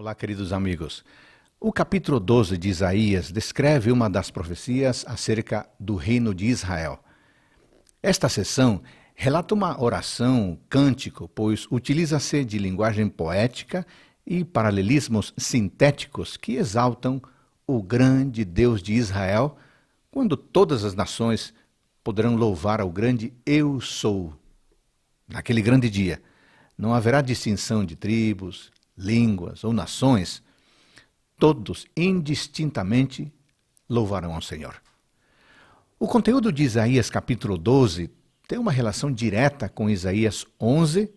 Olá, queridos amigos. O capítulo 12 de Isaías descreve uma das profecias acerca do reino de Israel. Esta sessão relata uma oração, cântico, pois utiliza-se de linguagem poética e paralelismos sintéticos que exaltam o grande Deus de Israel, quando todas as nações poderão louvar ao grande Eu Sou. Naquele grande dia, não haverá distinção de tribos, línguas ou nações, todos indistintamente louvarão ao Senhor. O conteúdo de Isaías capítulo 12 tem uma relação direta com Isaías 11,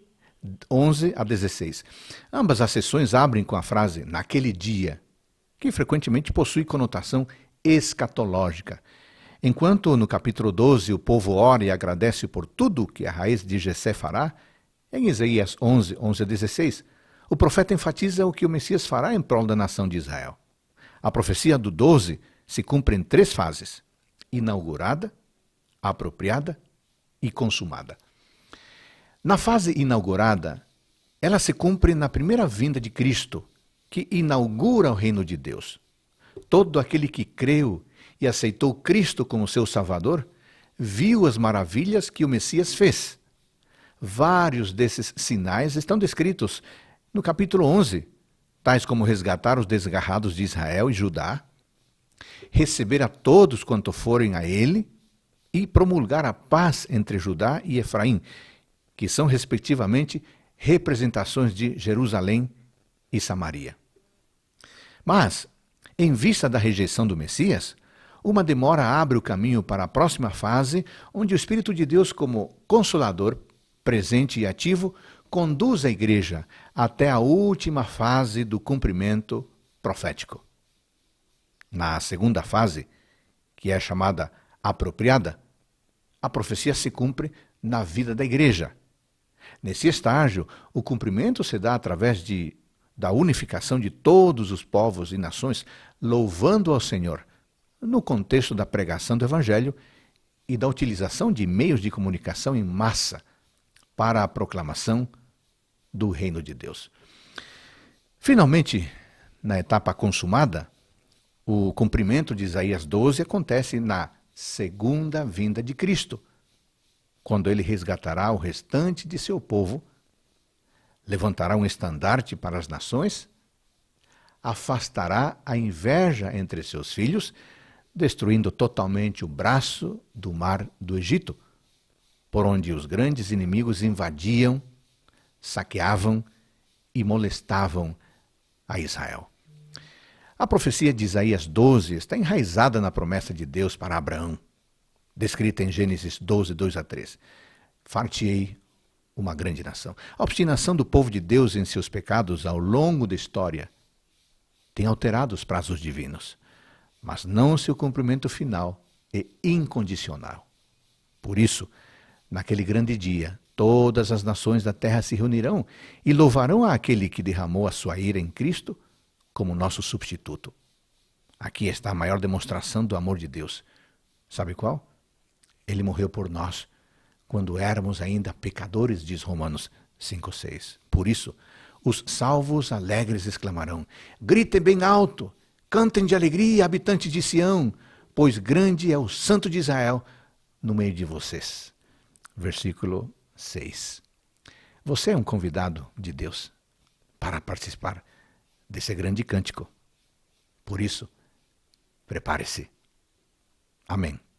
11 a 16. Ambas as sessões abrem com a frase naquele dia, que frequentemente possui conotação escatológica. Enquanto no capítulo 12 o povo ora e agradece por tudo que a raiz de Jessé fará, em Isaías 11, 11 a 16, o profeta enfatiza o que o Messias fará em prol da nação de Israel. A profecia do 12 se cumpre em três fases: inaugurada, apropriada e consumada. Na fase inaugurada, ela se cumpre na primeira vinda de Cristo, que inaugura o reino de Deus. Todo aquele que creu e aceitou Cristo como seu Salvador viu as maravilhas que o Messias fez. Vários desses sinais estão descritos no capítulo 11, tais como resgatar os desgarrados de Israel e Judá, receber a todos quanto forem a ele e promulgar a paz entre Judá e Efraim, que são respectivamente representações de Jerusalém e Samaria. Mas, em vista da rejeição do Messias, uma demora abre o caminho para a próxima fase, onde o Espírito de Deus, como consolador, presente e ativo, conduz a igreja até a última fase do cumprimento profético. Na segunda fase, que é chamada apropriada, a profecia se cumpre na vida da igreja. Nesse estágio, o cumprimento se dá através de, da unificação de todos os povos e nações, louvando ao Senhor, no contexto da pregação do Evangelho e da utilização de meios de comunicação em massa para a proclamação do reino de Deus. Finalmente, na etapa consumada, o cumprimento de Isaías 12 acontece na segunda vinda de Cristo, quando ele resgatará o restante de seu povo, levantará um estandarte para as nações, afastará a inveja entre seus filhos, destruindo totalmente o braço do mar do Egito, por onde os grandes inimigos invadiam saqueavam e molestavam a Israel. A profecia de Isaías 12 está enraizada na promessa de Deus para Abraão, descrita em Gênesis 12, 2 a 3. Fartei uma grande nação. A obstinação do povo de Deus em seus pecados ao longo da história tem alterado os prazos divinos, mas não seu cumprimento final e é incondicional. Por isso, naquele grande dia, Todas as nações da terra se reunirão e louvarão aquele que derramou a sua ira em Cristo como nosso substituto. Aqui está a maior demonstração do amor de Deus. Sabe qual? Ele morreu por nós quando éramos ainda pecadores, diz Romanos 5:6. Por isso, os salvos alegres exclamarão: Gritem bem alto, cantem de alegria, habitantes de Sião, pois grande é o santo de Israel no meio de vocês. Versículo 6. Você é um convidado de Deus para participar desse grande cântico. Por isso, prepare-se. Amém.